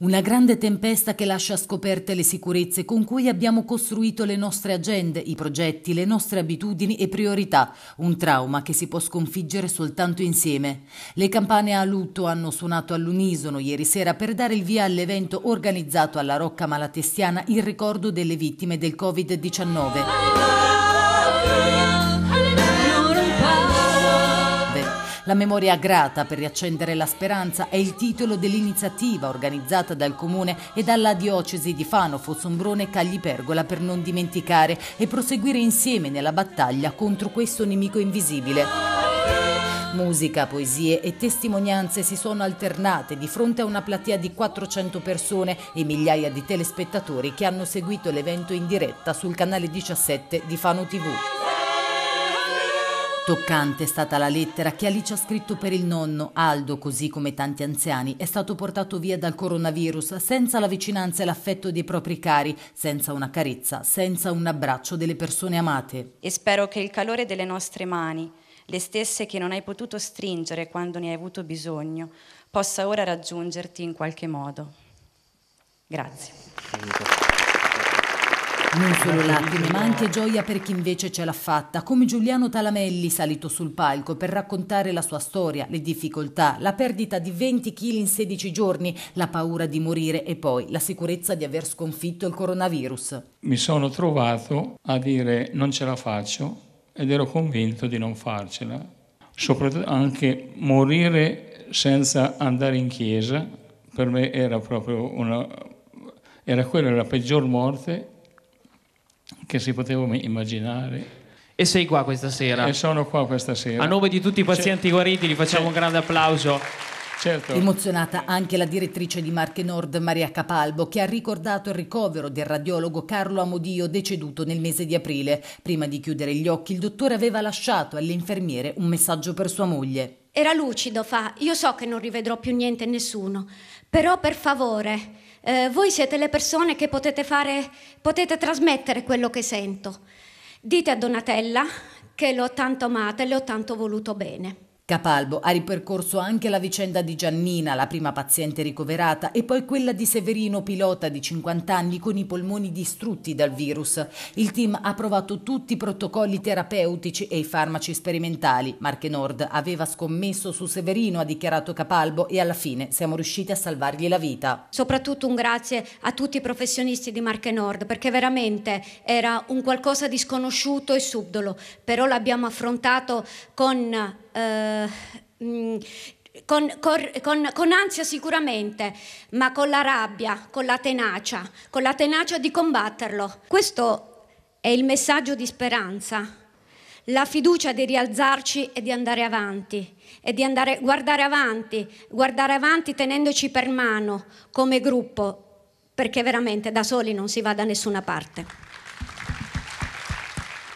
Una grande tempesta che lascia scoperte le sicurezze con cui abbiamo costruito le nostre agende, i progetti, le nostre abitudini e priorità, un trauma che si può sconfiggere soltanto insieme. Le campane a lutto hanno suonato all'unisono ieri sera per dare il via all'evento organizzato alla Rocca Malatestiana in ricordo delle vittime del Covid-19. La memoria grata per riaccendere la speranza è il titolo dell'iniziativa organizzata dal Comune e dalla Diocesi di Fano, Fossombrone e Cagli-Pergola per non dimenticare e proseguire insieme nella battaglia contro questo nemico invisibile. Musica, poesie e testimonianze si sono alternate di fronte a una platea di 400 persone e migliaia di telespettatori che hanno seguito l'evento in diretta sul canale 17 di Fano TV. Toccante è stata la lettera che Alice ha scritto per il nonno. Aldo, così come tanti anziani, è stato portato via dal coronavirus senza la vicinanza e l'affetto dei propri cari, senza una carezza, senza un abbraccio delle persone amate. E spero che il calore delle nostre mani, le stesse che non hai potuto stringere quando ne hai avuto bisogno, possa ora raggiungerti in qualche modo. Grazie. Non solo lacrime, ma anche gioia per chi invece ce l'ha fatta, come Giuliano Talamelli salito sul palco per raccontare la sua storia, le difficoltà, la perdita di 20 kg in 16 giorni, la paura di morire e poi la sicurezza di aver sconfitto il coronavirus. Mi sono trovato a dire non ce la faccio ed ero convinto di non farcela, soprattutto anche morire senza andare in chiesa, per me era proprio una... era quella la peggior morte che si poteva immaginare. E sei qua questa sera. E sono qua questa sera. A nome di tutti i pazienti certo. guariti gli facciamo certo. un grande applauso. Certo. Emozionata anche la direttrice di Marche Nord Maria Capalbo che ha ricordato il ricovero del radiologo Carlo Amodio deceduto nel mese di aprile. Prima di chiudere gli occhi il dottore aveva lasciato alle infermiere un messaggio per sua moglie. Era lucido, fa, io so che non rivedrò più niente e nessuno, però per favore eh, voi siete le persone che potete, fare, potete trasmettere quello che sento. Dite a Donatella che l'ho tanto amata e le ho tanto voluto bene. Capalbo ha ripercorso anche la vicenda di Giannina, la prima paziente ricoverata, e poi quella di Severino, pilota di 50 anni con i polmoni distrutti dal virus. Il team ha provato tutti i protocolli terapeutici e i farmaci sperimentali. Marche Nord aveva scommesso su Severino, ha dichiarato Capalbo, e alla fine siamo riusciti a salvargli la vita. Soprattutto un grazie a tutti i professionisti di Marche Nord, perché veramente era un qualcosa di sconosciuto e subdolo, però l'abbiamo affrontato con eh, mm, con, con, con, ansia sicuramente, ma con la rabbia, con la tenacia, con la tenacia di combatterlo. Questo è il messaggio di speranza la fiducia di rialzarci e di andare avanti, e di andare, guardare avanti, guardare avanti tenendoci per mano come gruppo, perché veramente da soli non si va da nessuna parte.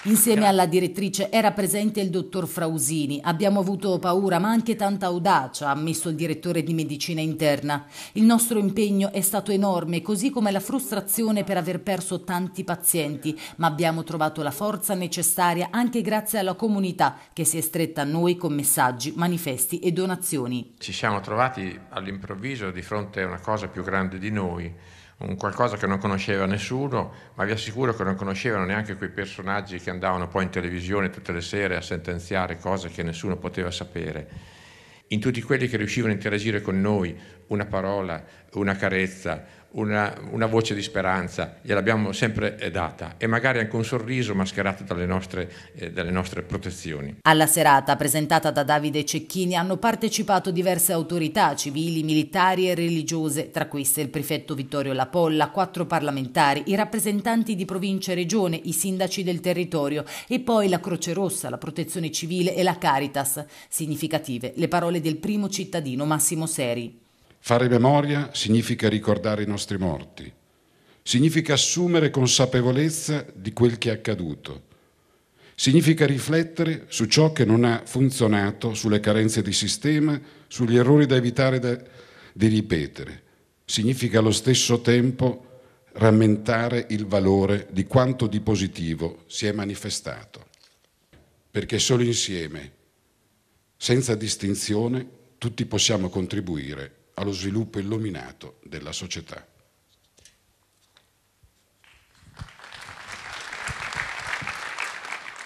Insieme alla direttrice era presente il dottor Frausini. Abbiamo avuto paura ma anche tanta audacia, ha ammesso il direttore di medicina interna. Il nostro impegno è stato enorme, così come la frustrazione per aver perso tanti pazienti, ma abbiamo trovato la forza necessaria anche grazie alla comunità che si è stretta a noi con messaggi, manifesti e donazioni. Ci siamo trovati all'improvviso di fronte a una cosa più grande di noi un qualcosa che non conosceva nessuno, ma vi assicuro che non conoscevano neanche quei personaggi che andavano poi in televisione tutte le sere a sentenziare cose che nessuno poteva sapere. In tutti quelli che riuscivano a interagire con noi, una parola, una carezza, una, una voce di speranza, gliel'abbiamo sempre eh, data e magari anche un sorriso mascherato dalle nostre, eh, dalle nostre protezioni. Alla serata presentata da Davide Cecchini hanno partecipato diverse autorità civili, militari e religiose, tra queste il prefetto Vittorio Lapolla, quattro parlamentari, i rappresentanti di provincia e regione, i sindaci del territorio e poi la Croce Rossa, la Protezione Civile e la Caritas. Significative le parole del primo cittadino Massimo Seri. Fare memoria significa ricordare i nostri morti, significa assumere consapevolezza di quel che è accaduto, significa riflettere su ciò che non ha funzionato, sulle carenze di sistema, sugli errori da evitare da, di ripetere. Significa allo stesso tempo rammentare il valore di quanto di positivo si è manifestato, perché solo insieme, senza distinzione, tutti possiamo contribuire allo sviluppo illuminato della società.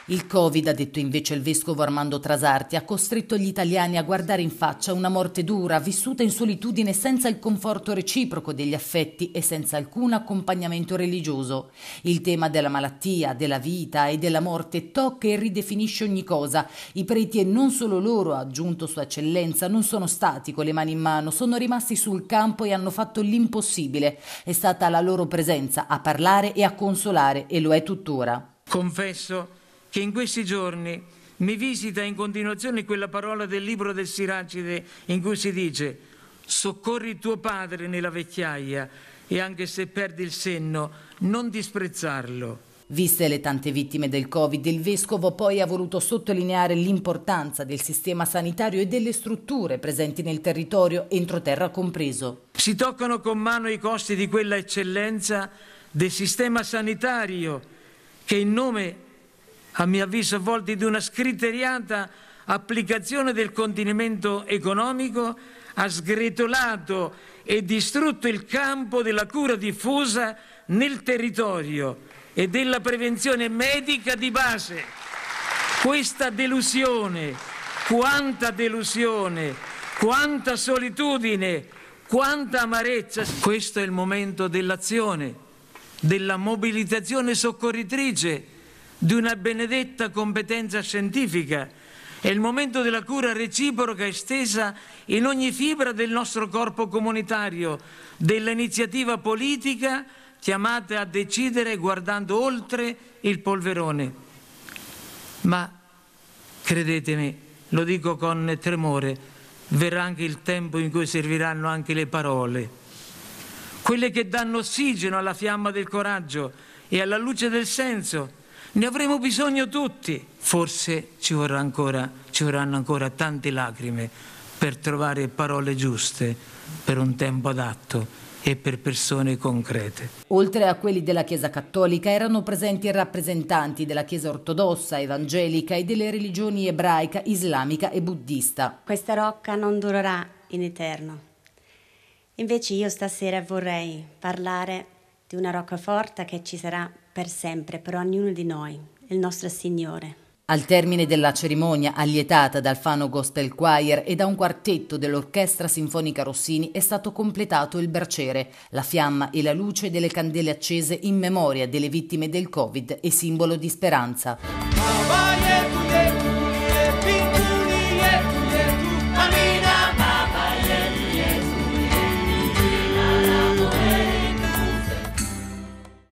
Il Covid, ha detto invece il vescovo Armando Trasarti, ha costretto gli italiani a guardare in faccia una morte dura, vissuta in solitudine senza il conforto reciproco degli affetti e senza alcun accompagnamento religioso. Il tema della malattia, della vita e della morte tocca e ridefinisce ogni cosa. I preti e non solo loro, ha aggiunto Sua Eccellenza, non sono stati con le mani in mano, sono rimasti sul campo e hanno fatto l'impossibile. È stata la loro presenza a parlare e a consolare e lo è tuttora. Confesso che in questi giorni mi visita in continuazione quella parola del libro del Siracide in cui si dice soccorri tuo padre nella vecchiaia e anche se perdi il senno non disprezzarlo. Viste le tante vittime del Covid, il Vescovo poi ha voluto sottolineare l'importanza del sistema sanitario e delle strutture presenti nel territorio, entroterra compreso. Si toccano con mano i costi di quella eccellenza del sistema sanitario che in nome a mio avviso volti di una scriteriata applicazione del contenimento economico, ha sgretolato e distrutto il campo della cura diffusa nel territorio e della prevenzione medica di base. Questa delusione, quanta delusione, quanta solitudine, quanta amarezza. Questo è il momento dell'azione, della mobilitazione soccorritrice di una benedetta competenza scientifica è il momento della cura reciproca estesa in ogni fibra del nostro corpo comunitario, dell'iniziativa politica chiamata a decidere guardando oltre il polverone. Ma credetemi, lo dico con tremore, verrà anche il tempo in cui serviranno anche le parole, quelle che danno ossigeno alla fiamma del coraggio e alla luce del senso ne avremo bisogno tutti, forse ci, ancora, ci vorranno ancora tante lacrime per trovare parole giuste, per un tempo adatto e per persone concrete. Oltre a quelli della Chiesa Cattolica erano presenti rappresentanti della Chiesa Ortodossa, Evangelica e delle religioni ebraica, islamica e buddista. Questa rocca non durerà in eterno. Invece io stasera vorrei parlare di una roccaforta che ci sarà per sempre per ognuno di noi, il nostro Signore. Al termine della cerimonia, allietata dal Fano Gospel Choir e da un quartetto dell'Orchestra Sinfonica Rossini, è stato completato il berciere, la fiamma e la luce delle candele accese in memoria delle vittime del Covid e simbolo di speranza.